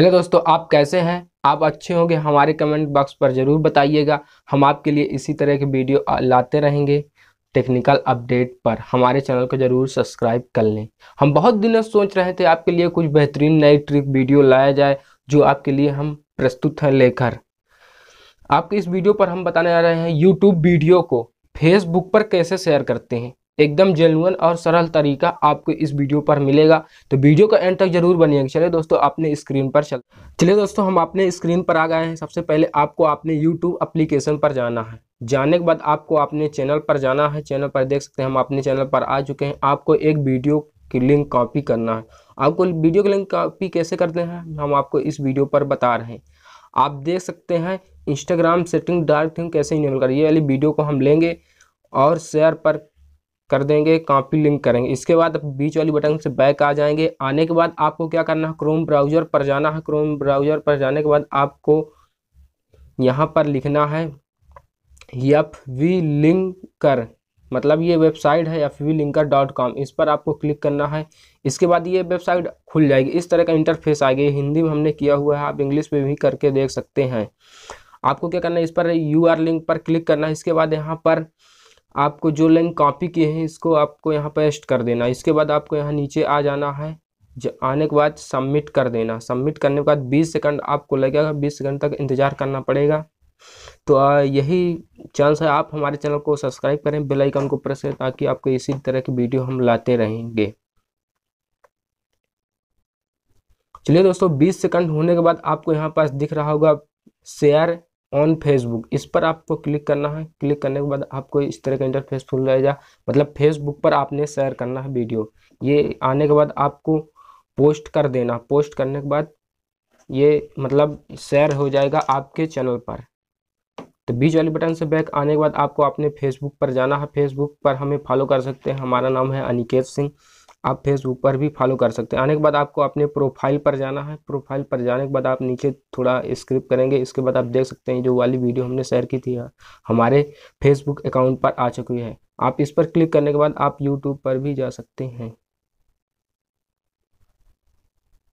hello दोस्तों आप कैसे हैं आप अच्छे होंगे हमारे कमेंट बॉक्स पर ज़रूर बताइएगा हम आपके लिए इसी तरह के वीडियो लाते रहेंगे टेक्निकल अपडेट पर हमारे चैनल को ज़रूर सब्सक्राइब कर लें हम बहुत दिनों सोच रहे थे आपके लिए कुछ बेहतरीन नई ट्रिक वीडियो लाया जाए जो आपके लिए हम प्रस्तुत हैं लेकर आपके इस वीडियो पर हम बताने जा रहे हैं यूट्यूब वीडियो को फेसबुक पर कैसे शेयर करते हैं एकदम जेनुअन और सरल तरीका आपको इस वीडियो पर मिलेगा तो वीडियो का एंड तक जरूर बनिएगा चले दोस्तों आपने स्क्रीन पर चल चलिए दोस्तों हम अपने स्क्रीन पर आ गए हैं सबसे पहले आपको अपने यूट्यूब अप्लीकेशन पर जाना है जाने के बाद आपको अपने चैनल पर जाना है चैनल पर देख सकते हैं हम अपने चैनल पर आ चुके हैं आपको एक वीडियो की लिंक कॉपी करना है आपको वीडियो की लिंक कॉपी कैसे करते हैं हम आपको इस वीडियो पर बता रहे हैं आप देख सकते हैं इंस्टाग्राम सेटिंग डार्क थिंग कैसे इनेबल करें ये वाली वीडियो को हम लेंगे और शेयर पर कर देंगे कॉपी लिंक करेंगे इसके बाद बीच वाली बटन से बैक आ जाएंगे आने के बाद आपको क्या करना है क्रोम ब्राउजर पर जाना है क्रोम ब्राउजर पर जाने के बाद आपको यहाँ पर लिखना है यफ वी लिंक कर मतलब ये वेबसाइट है F V linker dot com इस पर आपको क्लिक करना है इसके बाद ये वेबसाइट खुल जाएगी इस तरह का इंटरफेस आ गया हिंदी में हमने किया हुआ है आप इंग्लिश में भी करके देख सकते हैं आपको क्या करना है इस पर यू आर लिंक पर क्लिक करना है इसके बाद यहाँ पर आपको जो लाइन कॉपी किए हैं इसको आपको यहाँ पेस्ट कर देना इसके बाद आपको यहाँ नीचे आ जाना है जो आने के बाद सबमिट कर देना सबमिट करने के बाद 20 सेकंड आपको लगेगा 20 सेकंड तक इंतज़ार करना पड़ेगा तो आ, यही चांस है आप हमारे चैनल को सब्सक्राइब करें बेल आइकन को प्रेस करें ताकि आपको इसी तरह की वीडियो हम लाते रहेंगे चलिए दोस्तों 20 सेकंड होने के बाद आपको यहाँ पास दिख रहा होगा शेयर ऑन फेसबुक इस पर आपको क्लिक करना है क्लिक करने के बाद आपको इस तरह का इंटरफेस खुल जाएगा मतलब फेसबुक पर आपने शेयर करना है वीडियो ये आने के बाद आपको पोस्ट कर देना पोस्ट करने के बाद ये मतलब शेयर हो जाएगा आपके चैनल पर तो बीच वाले बटन से बैक आने के बाद आपको अपने फेसबुक पर जाना है फेसबुक पर हमें फॉलो कर सकते हैं हमारा नाम है अनिकेत सिंह आप फेसबुक पर भी फॉलो कर सकते हैं आने के बाद आपको अपने प्रोफाइल पर जाना है प्रोफाइल पर जाने के बाद आप नीचे थोड़ा स्क्रिप करेंगे इसके बाद आप देख सकते हैं जो वाली वीडियो हमने शेयर की थी हमारे फेसबुक अकाउंट पर आ चुकी है आप इस पर क्लिक करने के बाद आप यूट्यूब पर भी जा सकते हैं